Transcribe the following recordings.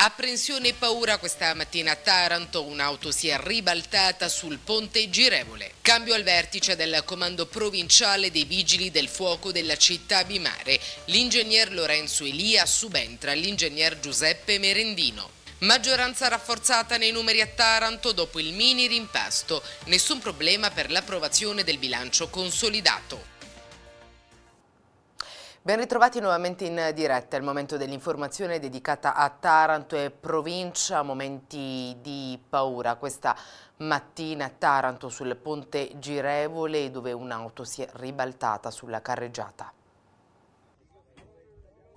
Apprensione e paura questa mattina a Taranto, un'auto si è ribaltata sul ponte girevole. Cambio al vertice del comando provinciale dei vigili del fuoco della città Bimare. L'ingegner Lorenzo Elia subentra all'ingegner Giuseppe Merendino. Maggioranza rafforzata nei numeri a Taranto dopo il mini rimpasto. Nessun problema per l'approvazione del bilancio consolidato. Ben ritrovati nuovamente in diretta, il momento dell'informazione dedicata a Taranto e provincia, momenti di paura. Questa mattina a Taranto sul ponte girevole dove un'auto si è ribaltata sulla carreggiata.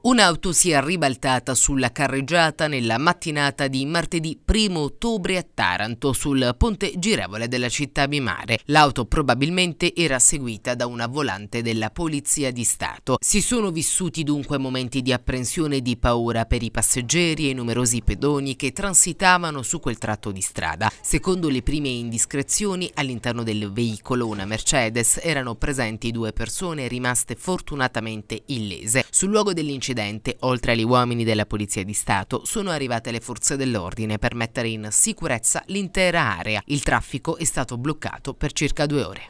Un'auto si è ribaltata sulla carreggiata nella mattinata di martedì 1 ottobre a Taranto, sul ponte girevole della città bimare. L'auto probabilmente era seguita da una volante della Polizia di Stato. Si sono vissuti dunque momenti di apprensione e di paura per i passeggeri e i numerosi pedoni che transitavano su quel tratto di strada. Secondo le prime indiscrezioni, all'interno del veicolo, una Mercedes, erano presenti due persone rimaste fortunatamente illese. Sul luogo dell'incidente incidente, oltre agli uomini della Polizia di Stato, sono arrivate le forze dell'ordine per mettere in sicurezza l'intera area. Il traffico è stato bloccato per circa due ore.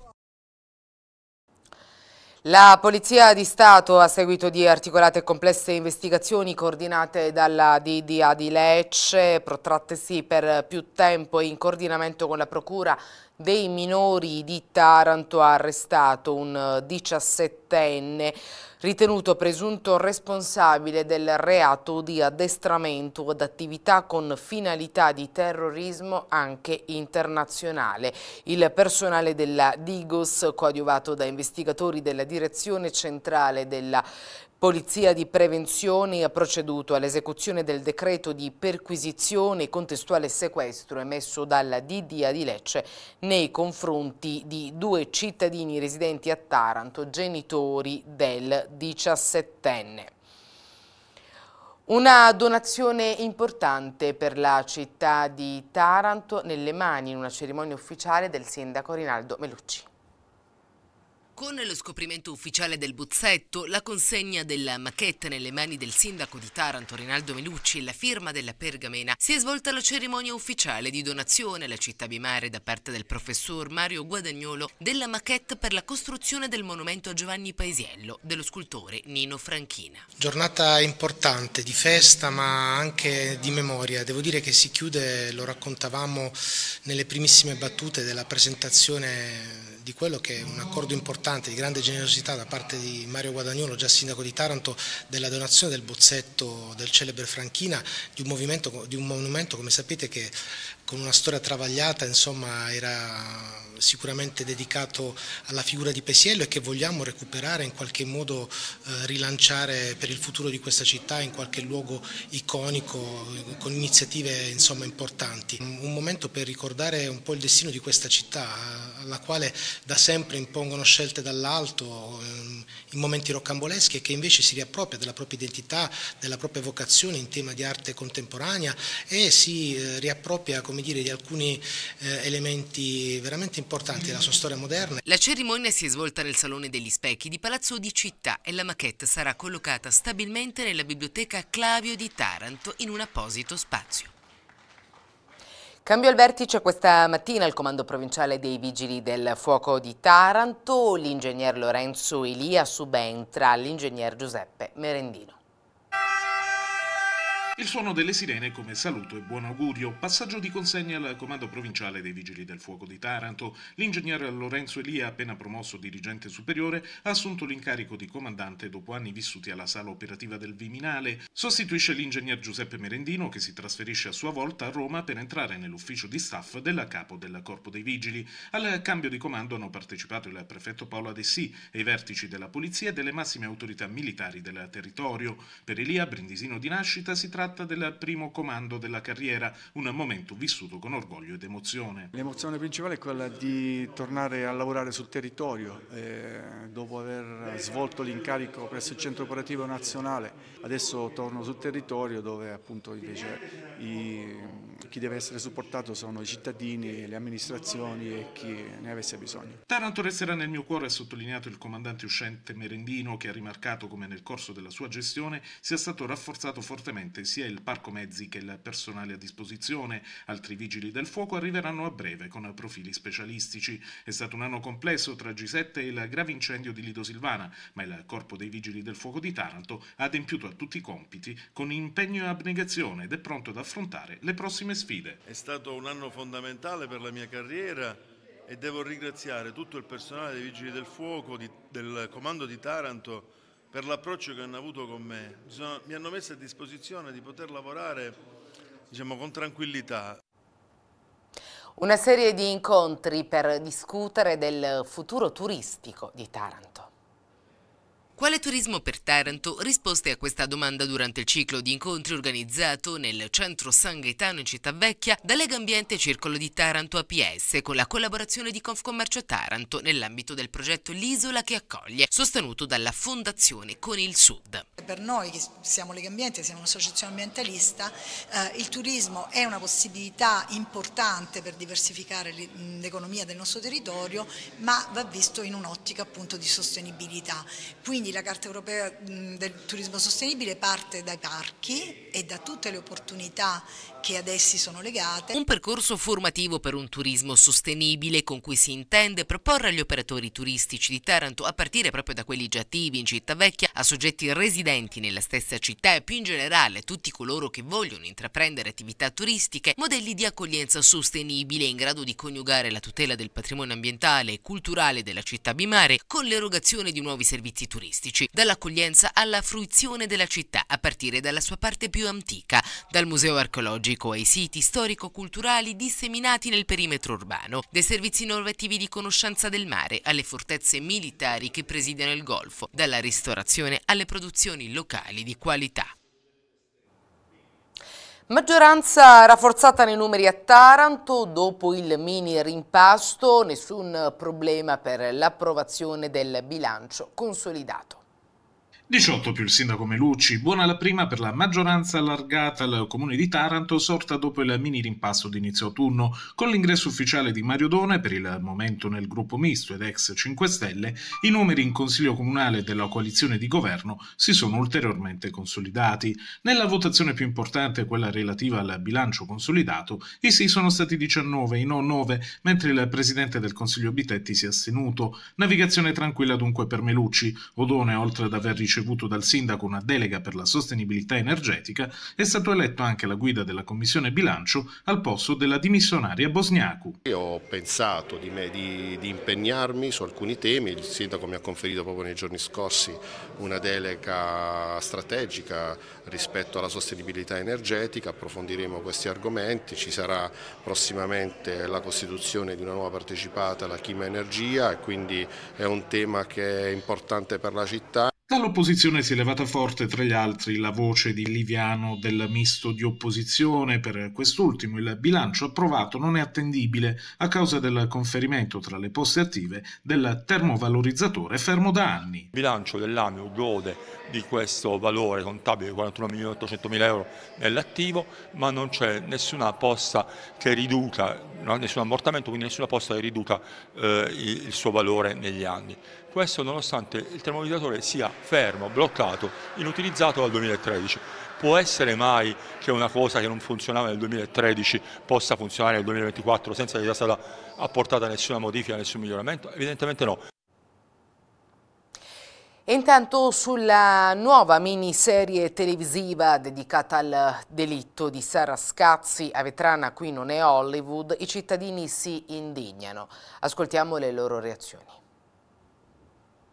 La Polizia di Stato, a seguito di articolate e complesse investigazioni coordinate dalla DDA di Lecce, protrattesi per più tempo in coordinamento con la Procura dei minori di Taranto ha arrestato un 17enne ritenuto presunto responsabile del reato di addestramento ad attività con finalità di terrorismo anche internazionale. Il personale della Digos, coadiuvato da investigatori della Direzione Centrale della Polizia di Prevenzione ha proceduto all'esecuzione del decreto di perquisizione e contestuale sequestro emesso dalla DDA di Lecce nei confronti di due cittadini residenti a Taranto, genitori del 17enne. Una donazione importante per la città di Taranto nelle mani in una cerimonia ufficiale del sindaco Rinaldo Melucci. Con lo scoprimento ufficiale del bozzetto, la consegna della maquette nelle mani del sindaco di Taranto Rinaldo Melucci e la firma della pergamena, si è svolta la cerimonia ufficiale di donazione alla città di mare da parte del professor Mario Guadagnolo della maquette per la costruzione del monumento a Giovanni Paisiello dello scultore Nino Franchina. Giornata importante di festa ma anche di memoria. Devo dire che si chiude, lo raccontavamo nelle primissime battute della presentazione di quello che è un accordo importante di grande generosità da parte di Mario Guadagnolo, già sindaco di Taranto, della donazione del bozzetto del celebre Franchina di un, di un monumento come sapete che con una storia travagliata, insomma era sicuramente dedicato alla figura di Pesiello e che vogliamo recuperare in qualche modo eh, rilanciare per il futuro di questa città in qualche luogo iconico con iniziative insomma, importanti. Un momento per ricordare un po' il destino di questa città alla quale da sempre impongono scelte dall'alto eh, in momenti rocamboleschi e che invece si riappropria della propria identità, della propria vocazione in tema di arte contemporanea e si eh, riappropria come dire, di alcuni eh, elementi veramente importanti della sua storia moderna. La cerimonia si è svolta nel Salone degli Specchi di Palazzo di Città e la maquette sarà collocata stabilmente nella biblioteca Clavio di Taranto in un apposito spazio. Cambio al vertice questa mattina il comando provinciale dei Vigili del Fuoco di Taranto, l'ingegner Lorenzo Elia subentra all'ingegner Giuseppe Merendino. Il suono delle sirene come saluto e buon augurio, passaggio di consegna al comando provinciale dei Vigili del Fuoco di Taranto, l'ingegner Lorenzo Elia, appena promosso dirigente superiore, ha assunto l'incarico di comandante dopo anni vissuti alla sala operativa del Viminale, sostituisce l'ingegner Giuseppe Merendino che si trasferisce a sua volta a Roma per entrare nell'ufficio di staff della capo del Corpo dei Vigili. Al cambio di comando hanno partecipato il prefetto Paolo Dessì e i vertici della polizia e delle massime autorità militari del territorio. Per Elia, brindisino di nascita, si tratta tratta del primo comando della carriera, un momento vissuto con orgoglio ed emozione. L'emozione principale è quella di tornare a lavorare sul territorio, eh, dopo aver svolto l'incarico presso il centro operativo nazionale, adesso torno sul territorio dove appunto invece i, chi deve essere supportato sono i cittadini, le amministrazioni e chi ne avesse bisogno. Taranto resterà nel mio cuore, ha sottolineato il comandante uscente Merendino che ha rimarcato come nel corso della sua gestione sia stato rafforzato fortemente sia sia il parco mezzi che il personale a disposizione. Altri vigili del fuoco arriveranno a breve con profili specialistici. È stato un anno complesso tra G7 e il grave incendio di Lido Silvana, ma il Corpo dei Vigili del Fuoco di Taranto ha adempiuto a tutti i compiti con impegno e abnegazione ed è pronto ad affrontare le prossime sfide. È stato un anno fondamentale per la mia carriera e devo ringraziare tutto il personale dei Vigili del Fuoco, di, del Comando di Taranto, per l'approccio che hanno avuto con me. mi hanno messo a disposizione di poter lavorare diciamo, con tranquillità. Una serie di incontri per discutere del futuro turistico di Taranto. Quale turismo per Taranto? Risposte a questa domanda durante il ciclo di incontri organizzato nel centro San Gaetano in Città Vecchia da Lega Ambiente Circolo di Taranto APS con la collaborazione di Confcommercio Taranto nell'ambito del progetto L'Isola che accoglie, sostenuto dalla Fondazione Con il Sud. Per noi che siamo Lega Ambiente, siamo un'associazione ambientalista, eh, il turismo è una possibilità importante per diversificare l'economia del nostro territorio, ma va visto in un'ottica appunto di sostenibilità. Quindi la Carta Europea del Turismo Sostenibile parte dai parchi e da tutte le opportunità che ad essi sono legate. Un percorso formativo per un turismo sostenibile con cui si intende proporre agli operatori turistici di Taranto, a partire proprio da quelli già attivi in Città Vecchia, a soggetti residenti nella stessa città e più in generale a tutti coloro che vogliono intraprendere attività turistiche, modelli di accoglienza sostenibile in grado di coniugare la tutela del patrimonio ambientale e culturale della città bimare con l'erogazione di nuovi servizi turistici artistici, dall'accoglienza alla fruizione della città, a partire dalla sua parte più antica, dal museo archeologico ai siti storico-culturali disseminati nel perimetro urbano, dai servizi innovativi di conoscenza del mare alle fortezze militari che presidiano il Golfo, dalla ristorazione alle produzioni locali di qualità. Maggioranza rafforzata nei numeri a Taranto, dopo il mini rimpasto, nessun problema per l'approvazione del bilancio consolidato. 18 più il sindaco Melucci, buona la prima per la maggioranza allargata al comune di Taranto, sorta dopo il mini rimpasto d'inizio inizio autunno, con l'ingresso ufficiale di Mario Done, per il momento nel gruppo misto ed ex 5 Stelle, i numeri in consiglio comunale della coalizione di governo si sono ulteriormente consolidati. Nella votazione più importante, quella relativa al bilancio consolidato, i sì sono stati 19, i no 9, mentre il presidente del consiglio Bitetti si è astenuto. Navigazione tranquilla dunque per Melucci, Odone oltre ad aver ricevuto ricevuto dal sindaco una delega per la sostenibilità energetica, è stato eletto anche la guida della Commissione Bilancio al posto della dimissionaria Bosniacu. Io ho pensato di, me, di, di impegnarmi su alcuni temi, il sindaco mi ha conferito proprio nei giorni scorsi una delega strategica rispetto alla sostenibilità energetica, approfondiremo questi argomenti, ci sarà prossimamente la costituzione di una nuova partecipata alla Chima Energia e quindi è un tema che è importante per la città. Dall'opposizione si è levata forte tra gli altri la voce di Liviano del misto di opposizione. Per quest'ultimo il bilancio approvato non è attendibile a causa del conferimento tra le poste attive del termovalorizzatore fermo da anni. Il bilancio dell'AMIU gode di questo valore contabile di 41.800.000 euro nell'attivo, ma non c'è nessuna posta che riduca, nessun ammortamento, quindi nessuna posta che riduca eh, il suo valore negli anni questo nonostante il termovalorizzatore sia fermo, bloccato, inutilizzato dal 2013. Può essere mai che una cosa che non funzionava nel 2013 possa funzionare nel 2024 senza che sia stata apportata nessuna modifica, nessun miglioramento? Evidentemente no. Intanto sulla nuova miniserie televisiva dedicata al delitto di Sara Scazzi a Vetrana qui non è Hollywood, i cittadini si indignano. Ascoltiamo le loro reazioni.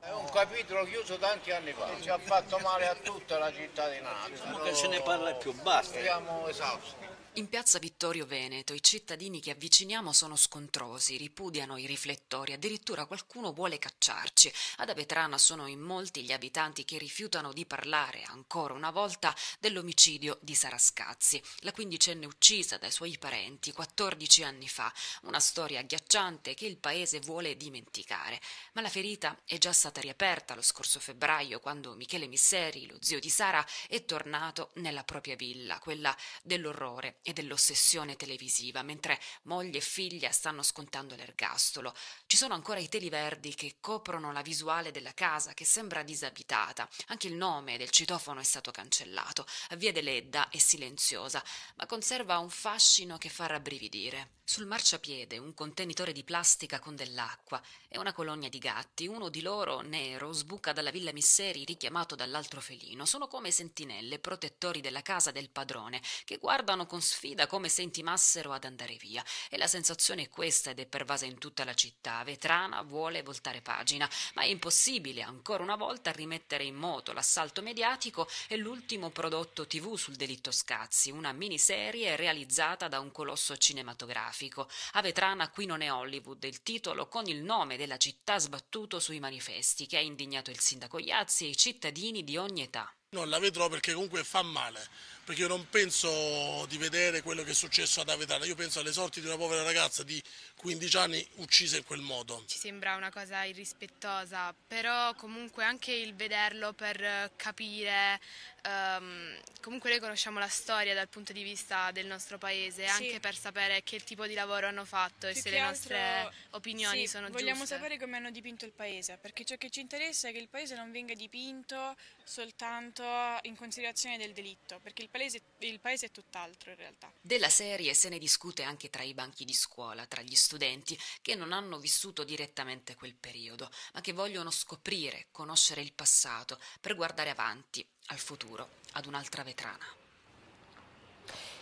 È un capitolo chiuso tanti anni fa, ci ha fatto male a tutta la cittadinanza. Non che se ne parla più, basta. Siamo esausti. In piazza Vittorio Veneto i cittadini che avviciniamo sono scontrosi, ripudiano i riflettori, addirittura qualcuno vuole cacciarci. Ad Avetrana sono in molti gli abitanti che rifiutano di parlare ancora una volta dell'omicidio di Sarascazzi, la quindicenne uccisa dai suoi parenti 14 anni fa, una storia agghiacciante che il paese vuole dimenticare. Ma la ferita è già stata riaperta lo scorso febbraio quando Michele Misseri, lo zio di Sara, è tornato nella propria villa, quella dell'orrore e dell'ossessione televisiva, mentre moglie e figlia stanno scontando l'ergastolo. Ci sono ancora i teli verdi che coprono la visuale della casa, che sembra disabitata. Anche il nome del citofono è stato cancellato. Via Deledda è silenziosa, ma conserva un fascino che fa rabbrividire. Sul marciapiede un contenitore di plastica con dell'acqua e una colonia di gatti. Uno di loro, nero, sbuca dalla villa Misseri richiamato dall'altro felino. Sono come sentinelle, protettori della casa del padrone, che guardano con sfida come se intimassero ad andare via. E la sensazione è questa ed è pervasa in tutta la città. Vetrana vuole voltare pagina, ma è impossibile ancora una volta rimettere in moto l'assalto mediatico e l'ultimo prodotto TV sul delitto Scazzi, una miniserie realizzata da un colosso cinematografico. A Vetrana qui non è Hollywood, il titolo con il nome della città sbattuto sui manifesti che ha indignato il sindaco Iazzi e i cittadini di ogni età. Non la vedrò perché comunque fa male, perché io non penso di vedere quello che è successo ad Avetana, io penso alle sorti di una povera ragazza di 15 anni uccisa in quel modo. Ci sembra una cosa irrispettosa, però comunque anche il vederlo per capire, um, comunque noi conosciamo la storia dal punto di vista del nostro paese, sì. anche per sapere che tipo di lavoro hanno fatto Più e se le nostre altro, opinioni sì, sono vogliamo giuste. Vogliamo sapere come hanno dipinto il paese, perché ciò che ci interessa è che il paese non venga dipinto soltanto tenuto in considerazione del delitto, perché il paese, il paese è tutt'altro in realtà. Della serie se ne discute anche tra i banchi di scuola, tra gli studenti che non hanno vissuto direttamente quel periodo, ma che vogliono scoprire, conoscere il passato per guardare avanti, al futuro, ad un'altra vetrana.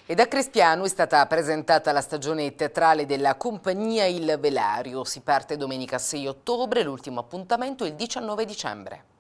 E da Crespiano è stata presentata la stagione teatrale della compagnia Il Velario. Si parte domenica 6 ottobre, l'ultimo appuntamento il 19 dicembre.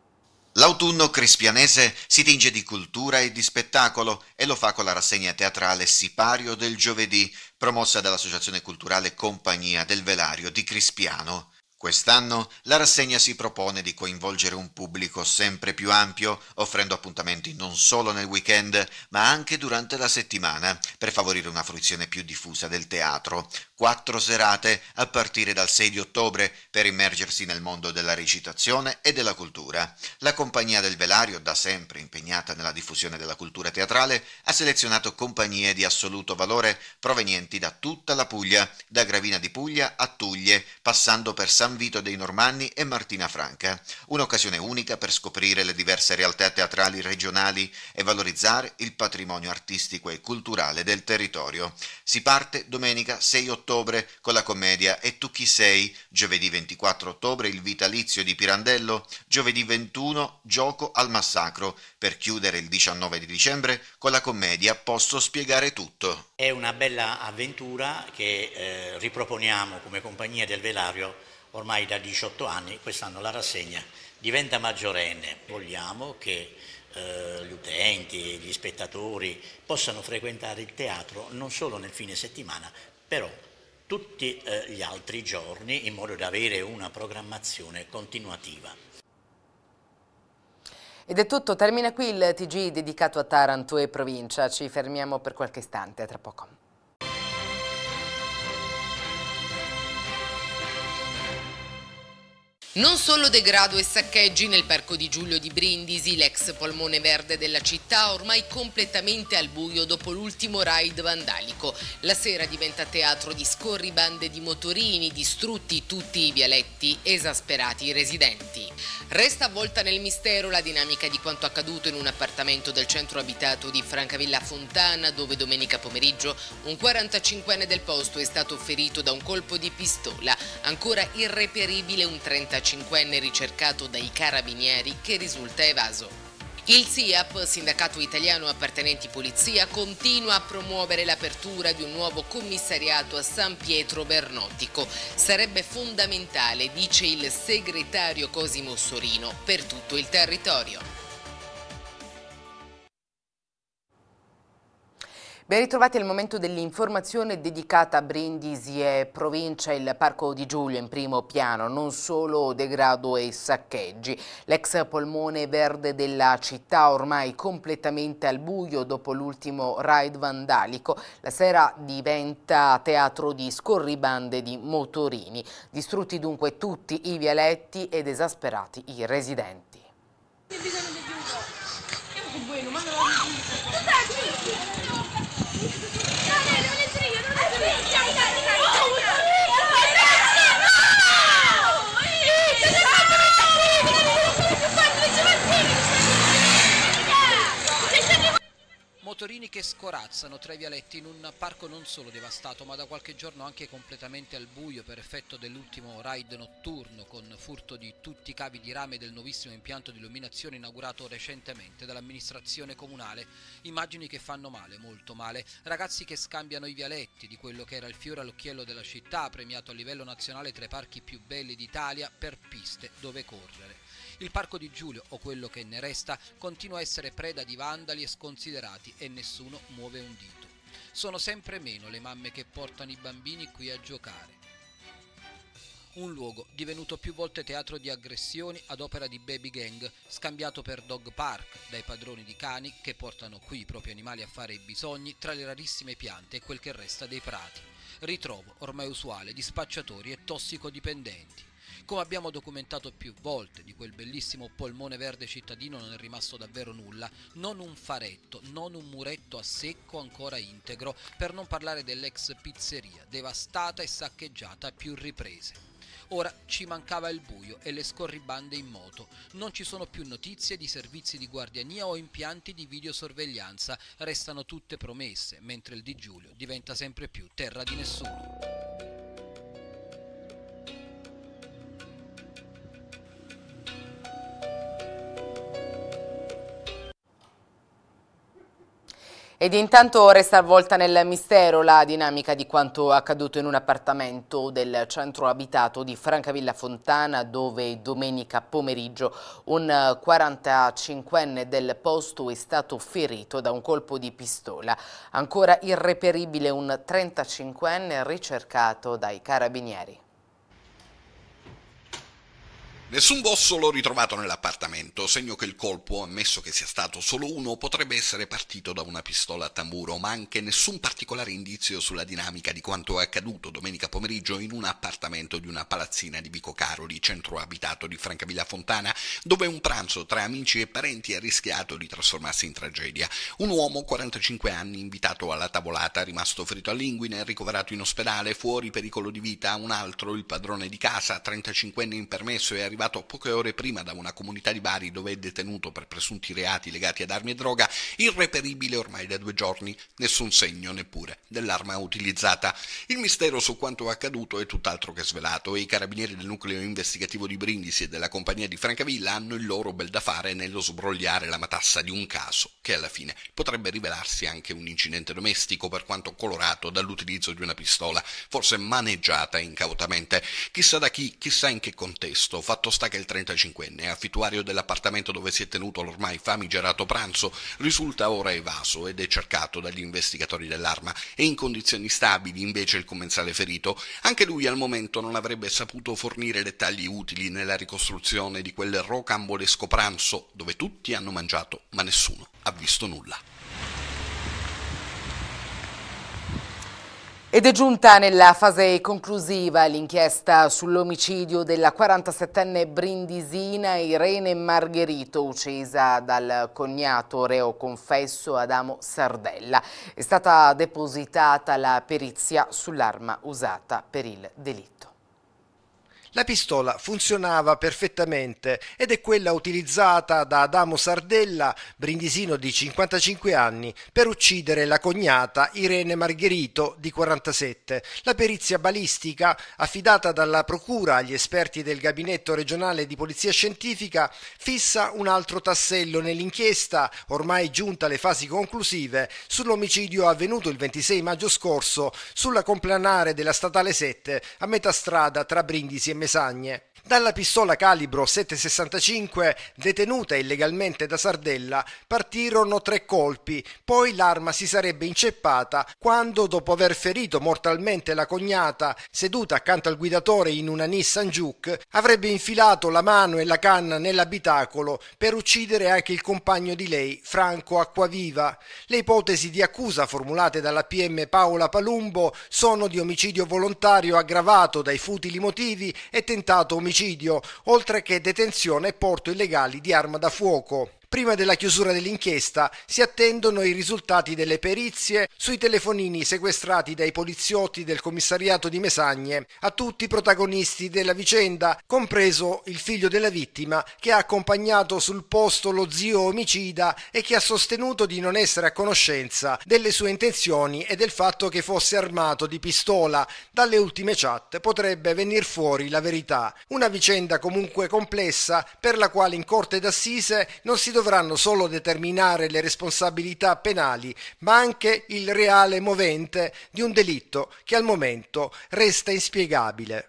L'autunno crispianese si tinge di cultura e di spettacolo e lo fa con la rassegna teatrale Sipario del giovedì, promossa dall'Associazione Culturale Compagnia del Velario di Crispiano. Quest'anno la rassegna si propone di coinvolgere un pubblico sempre più ampio, offrendo appuntamenti non solo nel weekend, ma anche durante la settimana, per favorire una fruizione più diffusa del teatro. Quattro serate a partire dal 6 di ottobre per immergersi nel mondo della recitazione e della cultura. La compagnia del Velario, da sempre impegnata nella diffusione della cultura teatrale, ha selezionato compagnie di assoluto valore provenienti da tutta la Puglia, da Gravina di Puglia a Tuglie, passando per San San Vito dei Normanni e Martina Franca, un'occasione unica per scoprire le diverse realtà teatrali regionali e valorizzare il patrimonio artistico e culturale del territorio. Si parte domenica 6 ottobre con la commedia E tu chi sei? Giovedì 24 ottobre il vitalizio di Pirandello, giovedì 21 Gioco al massacro, per chiudere il 19 di dicembre con la commedia Posso spiegare tutto. È una bella avventura che eh, riproponiamo come compagnia del velario ormai da 18 anni, quest'anno la rassegna diventa maggiorenne. Vogliamo che eh, gli utenti, gli spettatori possano frequentare il teatro non solo nel fine settimana, però tutti eh, gli altri giorni in modo da avere una programmazione continuativa. Ed è tutto, termina qui il TG dedicato a Taranto e provincia. Ci fermiamo per qualche istante, tra poco. Non solo degrado e saccheggi nel Parco di Giulio di Brindisi, l'ex polmone verde della città, ormai completamente al buio dopo l'ultimo raid vandalico. La sera diventa teatro di scorribande di motorini, distrutti tutti i vialetti, esasperati i residenti. Resta avvolta nel mistero la dinamica di quanto accaduto in un appartamento del centro abitato di Francavilla Fontana, dove domenica pomeriggio un 45enne del posto è stato ferito da un colpo di pistola, ancora irreperibile un 35 45enne ricercato dai carabinieri che risulta evaso. Il SIAP, sindacato italiano appartenenti polizia, continua a promuovere l'apertura di un nuovo commissariato a San Pietro Bernottico. Sarebbe fondamentale, dice il segretario Cosimo Sorino, per tutto il territorio. Ben ritrovati al momento dell'informazione dedicata a Brindisi e provincia il Parco di Giulio in primo piano, non solo degrado e saccheggi. L'ex polmone verde della città ormai completamente al buio dopo l'ultimo raid vandalico. La sera diventa teatro di scorribande di motorini. Distrutti dunque tutti i vialetti ed esasperati i residenti. motorini che scorazzano tra i vialetti in un parco non solo devastato ma da qualche giorno anche completamente al buio per effetto dell'ultimo raid notturno con furto di tutti i cavi di rame del nuovissimo impianto di illuminazione inaugurato recentemente dall'amministrazione comunale. Immagini che fanno male, molto male. Ragazzi che scambiano i vialetti di quello che era il fiore all'occhiello della città premiato a livello nazionale tra i parchi più belli d'Italia per piste dove correre. Il parco di Giulio, o quello che ne resta, continua a essere preda di vandali e sconsiderati e nessuno muove un dito. Sono sempre meno le mamme che portano i bambini qui a giocare un luogo divenuto più volte teatro di aggressioni ad opera di baby gang, scambiato per dog park dai padroni di cani che portano qui i propri animali a fare i bisogni tra le rarissime piante e quel che resta dei prati. Ritrovo ormai usuale di spacciatori e tossicodipendenti come ecco, abbiamo documentato più volte, di quel bellissimo polmone verde cittadino non è rimasto davvero nulla, non un faretto, non un muretto a secco ancora integro, per non parlare dell'ex pizzeria, devastata e saccheggiata a più riprese. Ora ci mancava il buio e le scorribande in moto. Non ci sono più notizie di servizi di guardiania o impianti di videosorveglianza, restano tutte promesse, mentre il Di Giulio diventa sempre più terra di nessuno. Ed intanto resta avvolta nel mistero la dinamica di quanto accaduto in un appartamento del centro abitato di Francavilla Fontana dove domenica pomeriggio un 45enne del posto è stato ferito da un colpo di pistola. Ancora irreperibile un 35enne ricercato dai carabinieri. Nessun bossolo ritrovato nell'appartamento, segno che il colpo, ammesso che sia stato solo uno, potrebbe essere partito da una pistola a tamburo, ma anche nessun particolare indizio sulla dinamica di quanto è accaduto domenica pomeriggio in un appartamento di una palazzina di Vico Caroli, centro abitato di Francavilla Fontana, dove un pranzo tra amici e parenti ha rischiato di trasformarsi in tragedia. Un uomo, 45 anni, invitato alla tavolata, rimasto ferito a linguine, ricoverato in ospedale, fuori pericolo di vita, un altro, il padrone di casa, 35 anni in permesso e arrivato arrivato poche ore prima da una comunità di Bari dove è detenuto per presunti reati legati ad armi e droga, irreperibile ormai da due giorni, nessun segno neppure dell'arma utilizzata. Il mistero su quanto accaduto è tutt'altro che svelato e i carabinieri del nucleo investigativo di Brindisi e della compagnia di Francavilla hanno il loro bel da fare nello sbrogliare la matassa di un caso che alla fine potrebbe rivelarsi anche un incidente domestico per quanto colorato dall'utilizzo di una pistola, forse maneggiata incautamente, chissà da chi, chissà in che contesto, fatto Fatto sta che il 35enne, affittuario dell'appartamento dove si è tenuto l'ormai famigerato pranzo, risulta ora evaso ed è cercato dagli investigatori dell'arma e in condizioni stabili invece il commensale ferito. Anche lui al momento non avrebbe saputo fornire dettagli utili nella ricostruzione di quel rocambolesco pranzo dove tutti hanno mangiato ma nessuno ha visto nulla. Ed è giunta nella fase conclusiva l'inchiesta sull'omicidio della 47enne brindisina Irene Margherito, uccisa dal cognato reo confesso Adamo Sardella. È stata depositata la perizia sull'arma usata per il delitto. La pistola funzionava perfettamente ed è quella utilizzata da Adamo Sardella, brindisino di 55 anni, per uccidere la cognata Irene Margherito di 47. La perizia balistica, affidata dalla Procura agli esperti del Gabinetto regionale di Polizia Scientifica, fissa un altro tassello nell'inchiesta, ormai giunta alle fasi conclusive, sull'omicidio avvenuto il 26 maggio scorso sulla complanare della Statale 7 a metà strada tra Brindisi e Messina lasagne. Dalla pistola calibro 7,65 detenuta illegalmente da Sardella partirono tre colpi, poi l'arma si sarebbe inceppata quando dopo aver ferito mortalmente la cognata seduta accanto al guidatore in una Nissan Juke avrebbe infilato la mano e la canna nell'abitacolo per uccidere anche il compagno di lei, Franco Acquaviva. Le ipotesi di accusa formulate dalla PM Paola Palumbo sono di omicidio volontario aggravato dai futili motivi e tentato omicidio omicidio, oltre che detenzione e porto illegali di arma da fuoco. Prima della chiusura dell'inchiesta si attendono i risultati delle perizie sui telefonini sequestrati dai poliziotti del commissariato di Mesagne a tutti i protagonisti della vicenda, compreso il figlio della vittima che ha accompagnato sul posto lo zio omicida e che ha sostenuto di non essere a conoscenza delle sue intenzioni e del fatto che fosse armato di pistola. Dalle ultime chat potrebbe venir fuori la verità. Una vicenda comunque complessa per la quale in corte d'assise non si dovranno solo determinare le responsabilità penali, ma anche il reale movente di un delitto che al momento resta inspiegabile.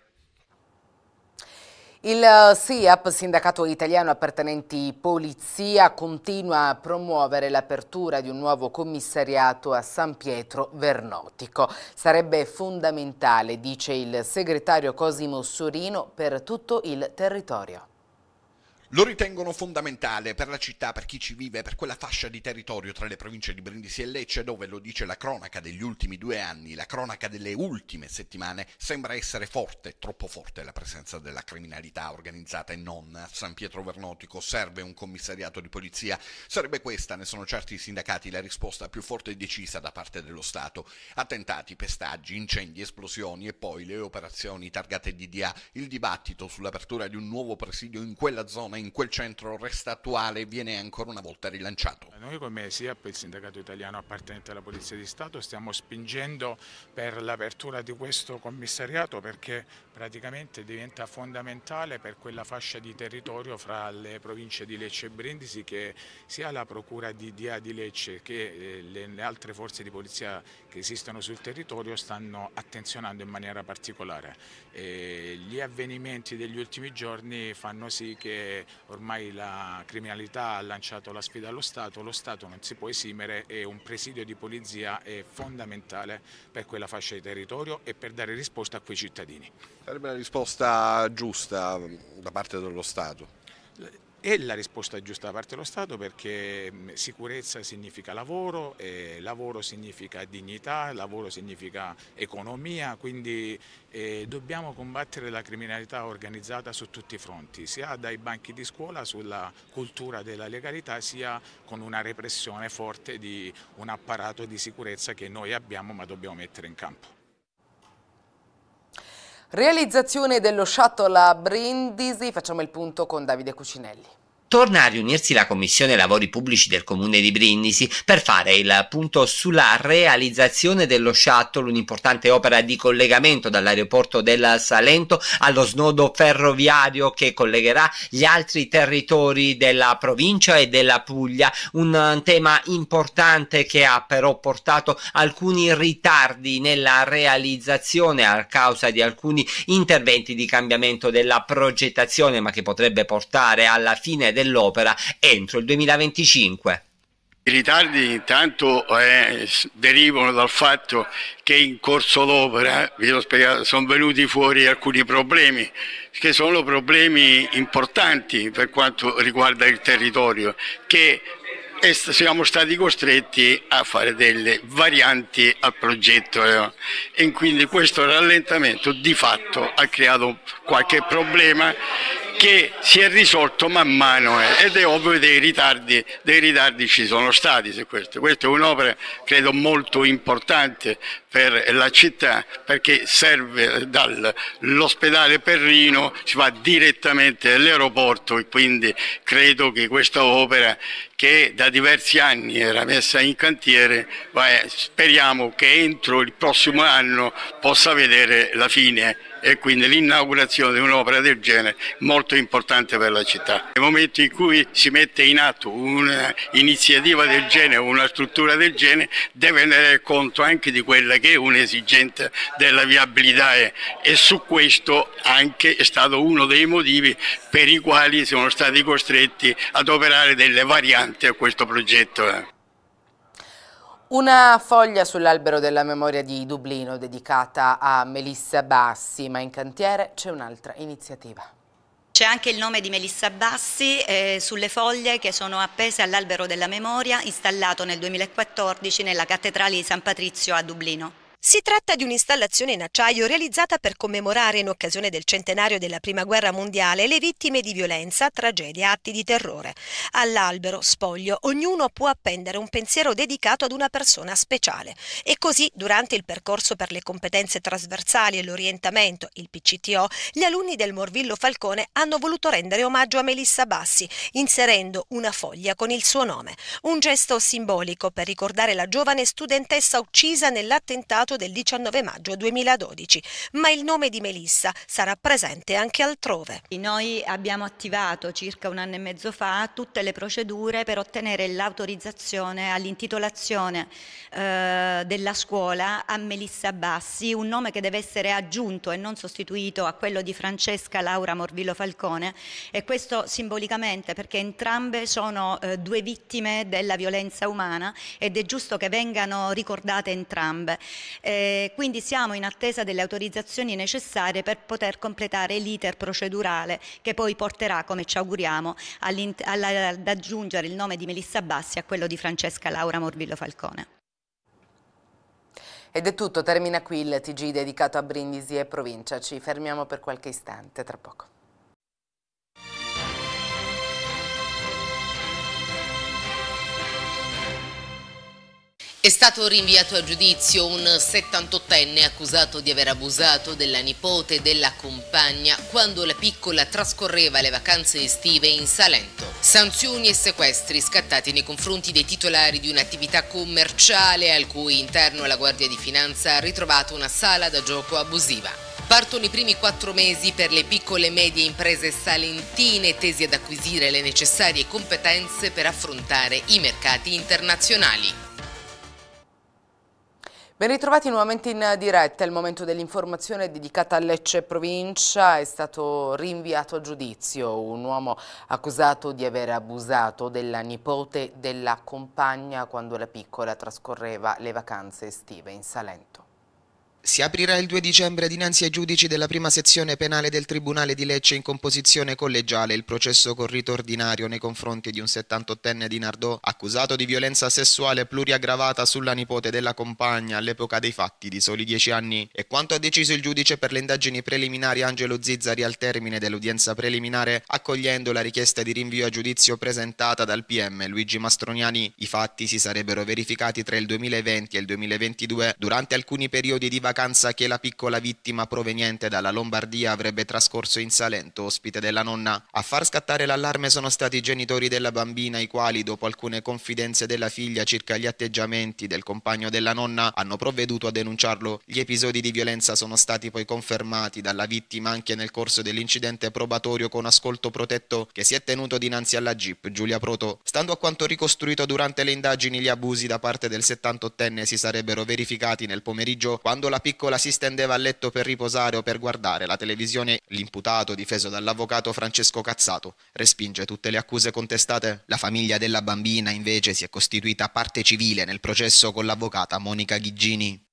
Il eh, SIAP, Sindacato Italiano Appartenenti Polizia, continua a promuovere l'apertura di un nuovo commissariato a San Pietro Vernotico. Sarebbe fondamentale, dice il segretario Cosimo Sorino, per tutto il territorio. Lo ritengono fondamentale per la città, per chi ci vive, per quella fascia di territorio tra le province di Brindisi e Lecce dove, lo dice la cronaca degli ultimi due anni, la cronaca delle ultime settimane, sembra essere forte, troppo forte la presenza della criminalità organizzata e non. A San Pietro Vernotico serve un commissariato di polizia. Sarebbe questa, ne sono certi i sindacati, la risposta più forte e decisa da parte dello Stato. Attentati, pestaggi, incendi, esplosioni e poi le operazioni targate DDA. Il dibattito sull'apertura di un nuovo presidio in quella zona in quel centro resta restatuale viene ancora una volta rilanciato. Noi come SIAP, il sindacato italiano appartenente alla Polizia di Stato, stiamo spingendo per l'apertura di questo commissariato perché praticamente diventa fondamentale per quella fascia di territorio fra le province di Lecce e Brindisi che sia la procura di Dia di Lecce che eh, le altre forze di polizia che esistono sul territorio stanno attenzionando in maniera particolare. E gli avvenimenti degli ultimi giorni fanno sì che ormai la criminalità ha lanciato la sfida allo Stato, lo Stato non si può esimere e un presidio di polizia è fondamentale per quella fascia di territorio e per dare risposta a quei cittadini. Sarebbe una risposta giusta da parte dello Stato? È la risposta giusta da parte dello Stato perché mm, sicurezza significa lavoro, lavoro significa dignità, lavoro significa economia, quindi eh, dobbiamo combattere la criminalità organizzata su tutti i fronti, sia dai banchi di scuola sulla cultura della legalità, sia con una repressione forte di un apparato di sicurezza che noi abbiamo ma dobbiamo mettere in campo. Realizzazione dello shuttle a Brindisi, facciamo il punto con Davide Cucinelli. Torna a riunirsi la Commissione Lavori Pubblici del Comune di Brindisi per fare il punto sulla realizzazione dello shuttle, un'importante opera di collegamento dall'aeroporto del Salento allo snodo ferroviario che collegherà gli altri territori della provincia e della Puglia. Un tema importante che ha però portato alcuni ritardi nella realizzazione a causa di alcuni interventi di cambiamento della progettazione, ma che potrebbe portare alla fine dell'opera entro il 2025. I ritardi intanto eh, derivano dal fatto che in corso d'opera, eh, vi ho spiegato, sono venuti fuori alcuni problemi, che sono problemi importanti per quanto riguarda il territorio, che siamo stati costretti a fare delle varianti al progetto eh, e quindi questo rallentamento di fatto ha creato qualche problema che si è risolto man mano eh, ed è ovvio che dei ritardi, dei ritardi ci sono stati su questo. Questa è un'opera credo molto importante per la città perché serve dall'ospedale Perrino, si va direttamente all'aeroporto e quindi credo che questa opera che da diversi anni era messa in cantiere, eh, speriamo che entro il prossimo anno possa vedere la fine e quindi l'inaugurazione di un'opera del genere molto importante per la città. Nel momento in cui si mette in atto un'iniziativa del genere, una struttura del genere, deve tenere conto anche di quella che è un'esigenza della viabilità e, su questo anche è stato uno dei motivi per i quali siamo stati costretti ad operare delle varianti a questo progetto. Una foglia sull'albero della memoria di Dublino dedicata a Melissa Bassi, ma in cantiere c'è un'altra iniziativa. C'è anche il nome di Melissa Bassi eh, sulle foglie che sono appese all'albero della memoria installato nel 2014 nella cattedrale di San Patrizio a Dublino. Si tratta di un'installazione in acciaio realizzata per commemorare in occasione del centenario della Prima Guerra Mondiale le vittime di violenza, tragedie, atti di terrore. All'albero, spoglio, ognuno può appendere un pensiero dedicato ad una persona speciale. E così, durante il percorso per le competenze trasversali e l'orientamento, il PCTO, gli alunni del Morvillo Falcone hanno voluto rendere omaggio a Melissa Bassi, inserendo una foglia con il suo nome. Un gesto simbolico per ricordare la giovane studentessa uccisa nell'attentato risultato del 19 maggio 2012, ma il nome di Melissa sarà presente anche altrove. Noi abbiamo attivato circa un anno e mezzo fa tutte le procedure per ottenere l'autorizzazione all'intitolazione eh, della scuola a Melissa Bassi, un nome che deve essere aggiunto e non sostituito a quello di Francesca Laura Morvillo Falcone e questo simbolicamente perché entrambe sono eh, due vittime della violenza umana ed è giusto che vengano ricordate entrambe. Eh, quindi siamo in attesa delle autorizzazioni necessarie per poter completare l'iter procedurale che poi porterà, come ci auguriamo, alla, ad aggiungere il nome di Melissa Bassi a quello di Francesca Laura Morvillo Falcone. Ed è tutto, termina qui il TG dedicato a Brindisi e provincia. Ci fermiamo per qualche istante, tra poco. È stato rinviato a giudizio un 78enne accusato di aver abusato della nipote e della compagna quando la piccola trascorreva le vacanze estive in Salento. Sanzioni e sequestri scattati nei confronti dei titolari di un'attività commerciale al cui interno la Guardia di Finanza ha ritrovato una sala da gioco abusiva. Partono i primi quattro mesi per le piccole e medie imprese salentine tesi ad acquisire le necessarie competenze per affrontare i mercati internazionali. Ben ritrovati nuovamente in diretta, il momento dell'informazione dedicata a Lecce Provincia è stato rinviato a giudizio un uomo accusato di aver abusato della nipote della compagna quando la piccola trascorreva le vacanze estive in Salento. Si aprirà il 2 dicembre dinanzi ai giudici della prima sezione penale del Tribunale di Lecce in composizione collegiale il processo con rito ordinario nei confronti di un 78enne di Nardò accusato di violenza sessuale pluriaggravata sulla nipote della compagna all'epoca dei fatti di soli 10 anni e quanto ha deciso il giudice per le indagini preliminari Angelo Zizzari al termine dell'udienza preliminare accogliendo la richiesta di rinvio a giudizio presentata dal PM Luigi Mastroniani. I fatti si sarebbero verificati tra il 2020 e il 2022 durante alcuni periodi di vacanza vacanza che la piccola vittima proveniente dalla Lombardia avrebbe trascorso in Salento, ospite della nonna. A far scattare l'allarme sono stati i genitori della bambina, i quali, dopo alcune confidenze della figlia circa gli atteggiamenti del compagno della nonna, hanno provveduto a denunciarlo. Gli episodi di violenza sono stati poi confermati dalla vittima anche nel corso dell'incidente probatorio con ascolto protetto che si è tenuto dinanzi alla Jeep Giulia Proto. Stando a quanto ricostruito durante le indagini, gli abusi da parte del 78enne si sarebbero verificati nel pomeriggio quando la la piccola si stendeva a letto per riposare o per guardare la televisione, l'imputato, difeso dall'avvocato Francesco Cazzato, respinge tutte le accuse contestate. La famiglia della bambina invece si è costituita parte civile nel processo con l'avvocata Monica Ghiggini.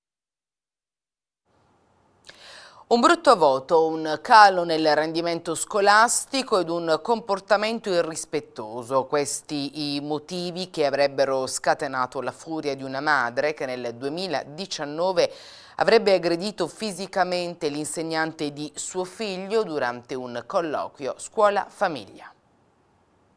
Un brutto voto, un calo nel rendimento scolastico ed un comportamento irrispettoso, questi i motivi che avrebbero scatenato la furia di una madre che nel 2019 Avrebbe aggredito fisicamente l'insegnante di suo figlio durante un colloquio scuola-famiglia.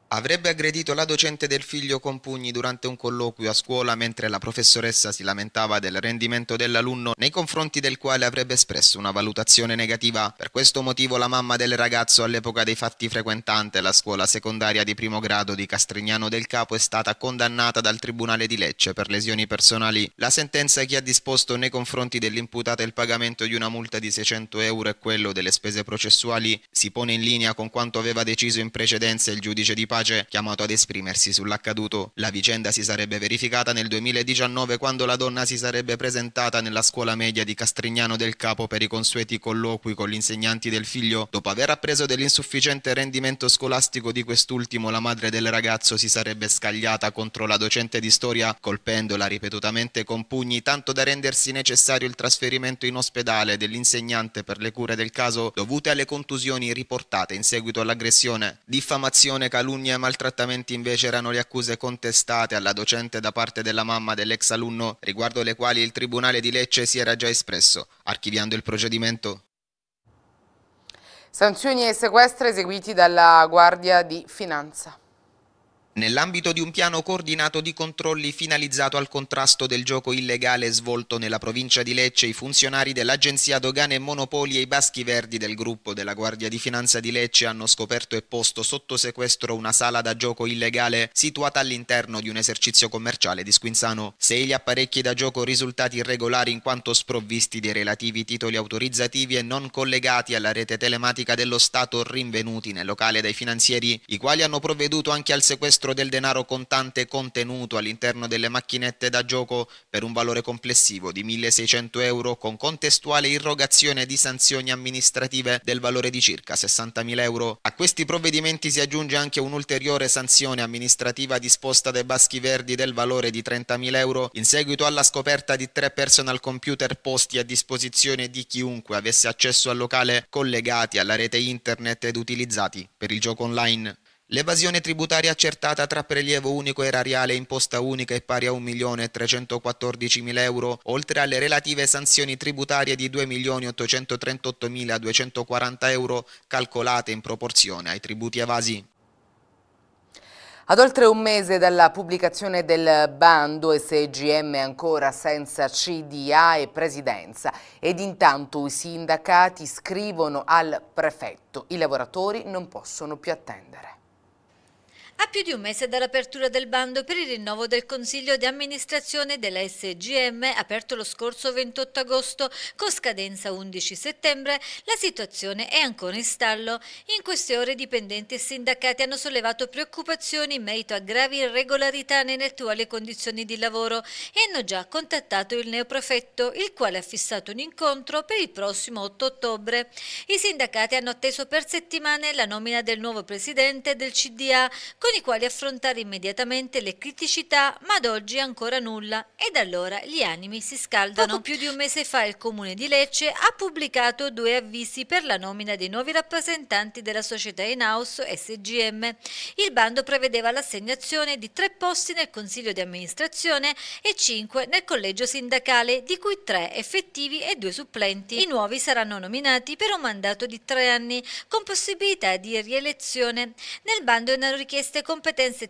Avrebbe aggredito la docente del figlio con pugni durante un colloquio a scuola mentre la professoressa si lamentava del rendimento dell'alunno nei confronti del quale avrebbe espresso una valutazione negativa. Per questo motivo la mamma del ragazzo all'epoca dei fatti frequentante la scuola secondaria di primo grado di Castrignano del Capo è stata condannata dal Tribunale di Lecce per lesioni personali. La sentenza che ha disposto nei confronti dell'imputata il pagamento di una multa di 600 euro e quello delle spese processuali si pone in linea con quanto aveva deciso in precedenza il giudice di Parma incapace chiamato ad esprimersi sull'accaduto. La vicenda si sarebbe verificata nel 2019 quando la donna si sarebbe presentata nella scuola media di Castrignano del Capo per i consueti colloqui con gli insegnanti del figlio. Dopo aver appreso dell'insufficiente rendimento scolastico di quest'ultimo, la madre del ragazzo si sarebbe scagliata contro la docente di storia, colpendola ripetutamente con pugni tanto da rendersi necessario il trasferimento in ospedale dell'insegnante per le cure del caso dovute alle contusioni riportate in seguito all'aggressione. Diffamazione, calunnia e maltrattamenti invece erano le accuse contestate alla docente da parte della mamma dell'ex alunno, riguardo le quali il Tribunale di Lecce si era già espresso, archiviando il procedimento. Sanzioni e sequestri eseguiti dalla Guardia di Finanza nell'ambito di un piano coordinato di controlli finalizzato al contrasto del gioco illegale svolto nella provincia di Lecce, i funzionari dell'Agenzia Dogane Monopoli e i Baschi Verdi del gruppo della Guardia di Finanza di Lecce hanno scoperto e posto sotto sequestro una sala da gioco illegale situata all'interno di un esercizio commerciale di Squinzano. Se gli apparecchi da gioco risultati irregolari in quanto sprovvisti dei relativi titoli autorizzativi e non collegati alla rete telematica dello Stato rinvenuti nel locale dai finanzieri, i quali hanno provveduto anche al sequestro sequestro del denaro contante contenuto all'interno delle macchinette da gioco per un valore complessivo di 1.600 euro con contestuale irrogazione di sanzioni amministrative del valore di circa 60.000 euro. A questi provvedimenti si aggiunge anche un'ulteriore sanzione amministrativa disposta dai Baschi Verdi del valore di 30.000 euro in seguito alla scoperta di tre personal computer posti a disposizione di chiunque avesse accesso al locale collegati alla rete internet ed utilizzati per il gioco online. L'evasione tributaria accertata tra prelievo unico erariale e imposta unica è pari a 1.314.000 euro, oltre alle relative sanzioni tributarie di 2.838.240 euro, calcolate in proporzione ai tributi evasi. Ad oltre un mese dalla pubblicazione del bando SGM ancora senza CDA e presidenza ed intanto i sindacati scrivono al prefetto i lavoratori non possono più attendere. A più di un mese dall'apertura del bando per il rinnovo del Consiglio di amministrazione della SGM, aperto lo scorso 28 agosto, con scadenza 11 settembre, la situazione è ancora in stallo. In queste ore dipendenti e sindacati hanno sollevato preoccupazioni in merito a gravi irregolarità nelle attuali condizioni di lavoro e hanno già contattato il neoprofetto, il quale ha fissato un incontro per il prossimo 8 ottobre. I sindacati hanno atteso per settimane la nomina del nuovo presidente del CDA, con i quali affrontare immediatamente le criticità, ma ad oggi ancora nulla ed allora gli animi si scaldano. Poco più di un mese fa il comune di Lecce ha pubblicato due avvisi per la nomina dei nuovi rappresentanti della società in-house SGM. Il bando prevedeva l'assegnazione di tre posti nel consiglio di amministrazione e cinque nel collegio sindacale, di cui tre effettivi e due supplenti. I nuovi saranno nominati per un mandato di tre anni, con possibilità di rielezione. Nel bando erano richieste queste competenze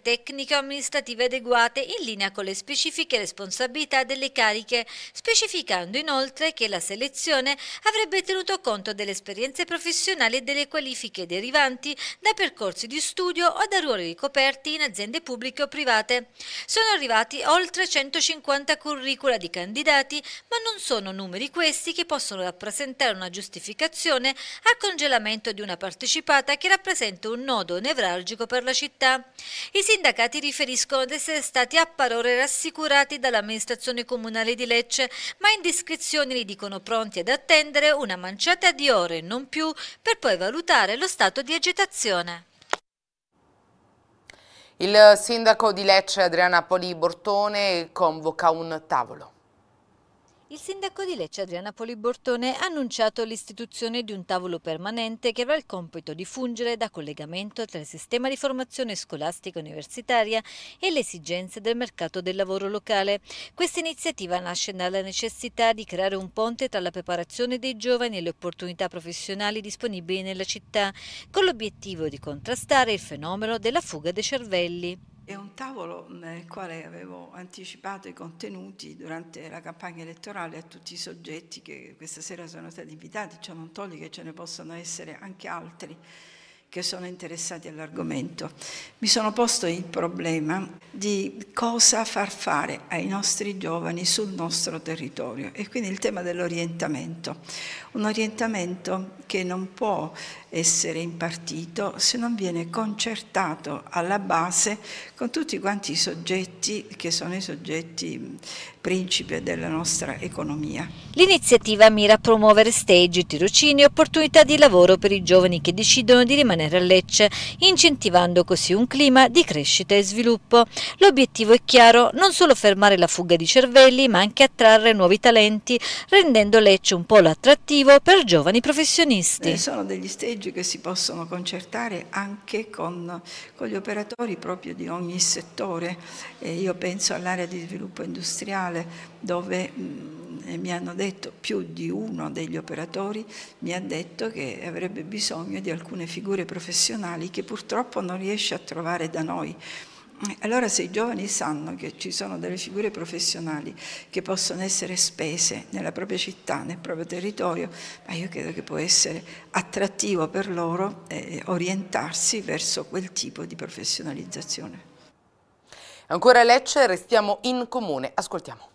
o amministrative adeguate in linea con le specifiche responsabilità delle cariche, specificando inoltre che la selezione avrebbe tenuto conto delle esperienze professionali e delle qualifiche derivanti da percorsi di studio o da ruoli ricoperti in aziende pubbliche o private. Sono arrivati oltre 150 curricula di candidati, ma non sono numeri questi che possono rappresentare una giustificazione al congelamento di una partecipata che rappresenta un nodo nevralgico per la città. I sindacati riferiscono di essere stati a parole rassicurati dall'amministrazione comunale di Lecce, ma in descrizione li dicono pronti ad attendere una manciata di ore, non più, per poi valutare lo stato di agitazione. Il sindaco di Lecce Adriana Poli Bortone convoca un tavolo. Il sindaco di Lecce Adriana Polibortone ha annunciato l'istituzione di un tavolo permanente che avrà il compito di fungere da collegamento tra il sistema di formazione scolastica universitaria e le esigenze del mercato del lavoro locale. Questa iniziativa nasce dalla necessità di creare un ponte tra la preparazione dei giovani e le opportunità professionali disponibili nella città, con l'obiettivo di contrastare il fenomeno della fuga dei cervelli. È un tavolo nel quale avevo anticipato i contenuti durante la campagna elettorale a tutti i soggetti che questa sera sono stati invitati, ciò non toglie che ce ne possano essere anche altri che sono interessati all'argomento. Mi sono posto il problema di cosa far fare ai nostri giovani sul nostro territorio e quindi il tema dell'orientamento. Un orientamento che non può essere impartito se non viene concertato alla base con tutti quanti i soggetti che sono i soggetti mm, principe della nostra economia. L'iniziativa mira a promuovere stage, tirocini e opportunità di lavoro per i giovani che decidono di rimanere a Lecce, incentivando così un clima di crescita e sviluppo. L'obiettivo è chiaro, non solo fermare la fuga di cervelli, ma anche attrarre nuovi talenti, rendendo Lecce un polo attrattivo per giovani professionisti. Eh, sono degli stage leggi che si possono concertare anche con, con gli operatori proprio di ogni settore. Eh, io penso all'area di sviluppo industriale dove mh, mm, mi hanno detto più di uno degli operatori mi ha detto che avrebbe bisogno di alcune figure professionali che purtroppo non riesce a trovare da noi. Allora se i giovani sanno che ci sono delle figure professionali che possono essere spese nella propria città, nel proprio territorio, ma io credo che può essere attrattivo per loro eh, orientarsi verso quel tipo di professionalizzazione. Ancora Lecce, restiamo in comune, ascoltiamo.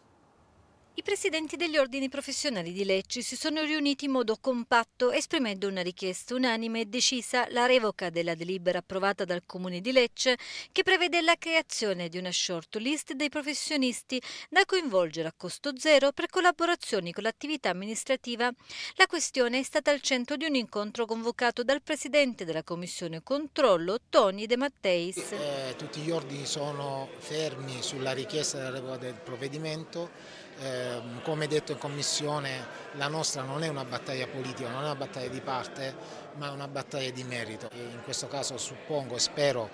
I presidenti degli ordini professionali di Lecce si sono riuniti in modo compatto esprimendo una richiesta unanime e decisa la revoca della delibera approvata dal Comune di Lecce che prevede la creazione di una short list dei professionisti da coinvolgere a costo zero per collaborazioni con l'attività amministrativa. La questione è stata al centro di un incontro convocato dal presidente della Commissione Controllo Tony De Matteis. Eh, tutti gli ordini sono fermi sulla richiesta della revoca del provvedimento Ehm, come detto in commissione la nostra non è una battaglia politica, non è una battaglia di parte, ma è una battaglia di merito. In questo caso suppongo e spero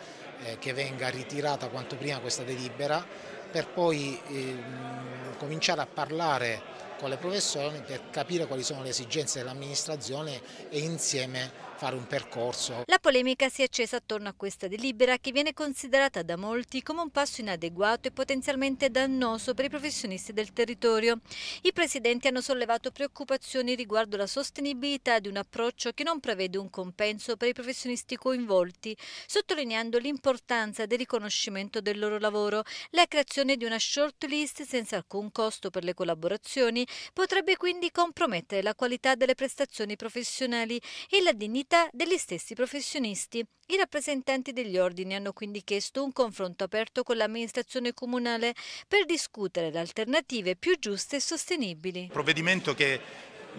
eh, che venga ritirata quanto prima questa delibera per poi ehm, cominciare a parlare con le professioni per capire quali sono le esigenze dell'amministrazione e insieme fare un percorso. La polemica si è accesa attorno a questa delibera che viene considerata da molti come un passo inadeguato e potenzialmente dannoso per i professionisti del territorio. I presidenti hanno sollevato preoccupazioni riguardo la sostenibilità di un approccio che non prevede un compenso per i professionisti coinvolti, sottolineando l'importanza del riconoscimento del loro lavoro. La creazione di una shortlist senza alcun costo per le collaborazioni potrebbe quindi compromettere la qualità delle prestazioni professionali e la dignità attività degli stessi professionisti. I rappresentanti degli ordini hanno quindi chiesto un confronto aperto con l'amministrazione comunale per discutere le alternative più giuste e sostenibili. Un provvedimento che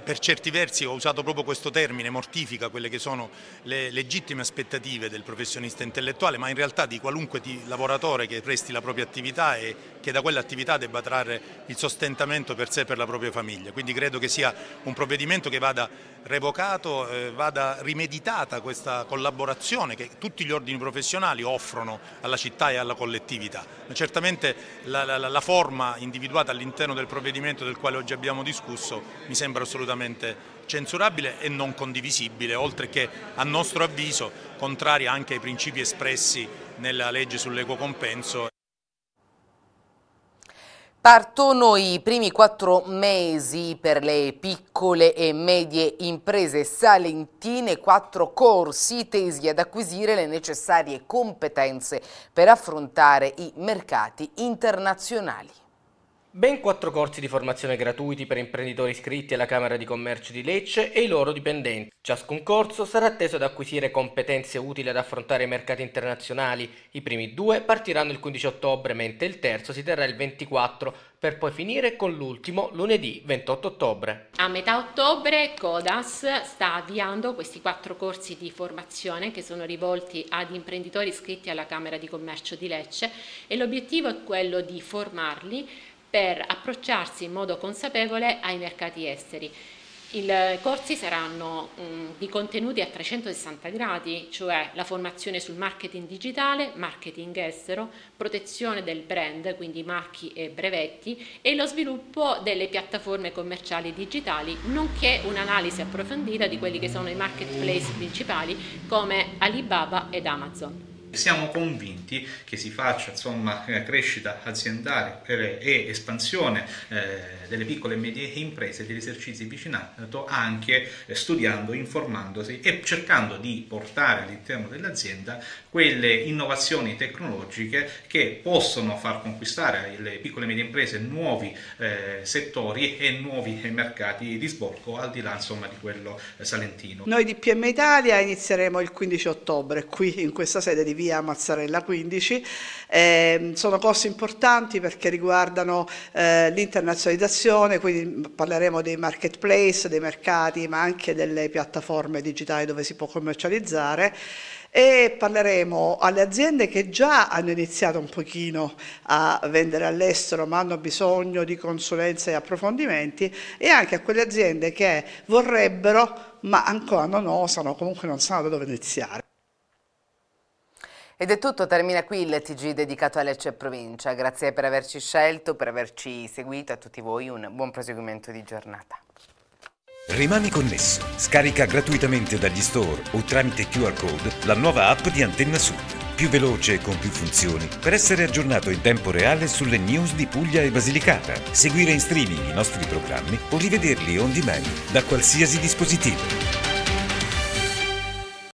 per certi versi ho usato proprio questo termine, mortifica quelle che sono le legittime aspettative del professionista intellettuale, ma in realtà di qualunque lavoratore che presti la propria attività e che da quell'attività debba trarre il sostentamento per sé e per la propria famiglia. Quindi credo che sia un provvedimento che vada revocato, eh, vada rimeditata questa collaborazione che tutti gli ordini professionali offrono alla città e alla collettività. Ma certamente la, la, la forma individuata all'interno del provvedimento del quale oggi abbiamo discusso mi sembra assolutamente assolutamente censurabile e non condivisibile, oltre che a nostro avviso contraria anche ai principi espressi nella legge sull'equo compenso. Partono i primi quattro mesi per le piccole e medie imprese salentine, quattro corsi tesi ad acquisire le necessarie competenze per affrontare i mercati internazionali. Ben quattro corsi di formazione gratuiti per imprenditori iscritti alla Camera di Commercio di Lecce e i loro dipendenti. Ciascun corso sarà atteso ad acquisire competenze utili ad affrontare i mercati internazionali. I primi due partiranno il 15 ottobre, mentre il terzo si terrà il 24, per poi finire con l'ultimo lunedì 28 ottobre. A metà ottobre Codas sta avviando questi quattro corsi di formazione che sono rivolti ad imprenditori iscritti alla Camera di Commercio di Lecce e l'obiettivo è quello di formarli per approcciarsi in modo consapevole ai mercati esteri. I eh, corsi saranno mh, mm, di contenuti a 360 gradi, cioè la formazione sul marketing digitale, marketing estero, protezione del brand, quindi marchi e brevetti, e lo sviluppo delle piattaforme commerciali digitali, nonché un'analisi approfondita di quelli che sono i marketplace principali come Alibaba ed Amazon. Siamo convinti che si faccia insomma, eh, crescita aziendale eh, e espansione eh, delle piccole e medie imprese degli esercizi vicinato anche eh, studiando, informandosi e cercando di portare all'interno dell'azienda quelle innovazioni tecnologiche che possono far conquistare alle piccole e medie imprese nuovi eh, settori e nuovi eh, mercati di sbocco al di là insomma, di quello eh, salentino. Noi di PM Italia inizieremo il 15 ottobre qui in questa sede di via Mazzarella 15. Eh, sono cose importanti perché riguardano eh, l'internazionalizzazione riflessione, quindi parleremo dei marketplace, dei mercati, ma anche delle piattaforme digitali dove si può commercializzare e parleremo alle aziende che già hanno iniziato un pochino a vendere all'estero ma hanno bisogno di consulenze e approfondimenti e anche a quelle aziende che vorrebbero ma ancora non osano, comunque non sanno da dove iniziare. Ed è tutto, termina qui il TG dedicato a Lecce e Provincia. Grazie per averci scelto, per averci seguito a tutti voi un buon proseguimento di giornata. Rimani connesso. Scarica gratuitamente dagli store o tramite QR code la nuova app di Antenna Sud più veloce e con più funzioni per essere aggiornato in tempo reale sulle news di Puglia e Basilicata, seguire in streaming i nostri programmi o rivederli on demand da qualsiasi dispositivo.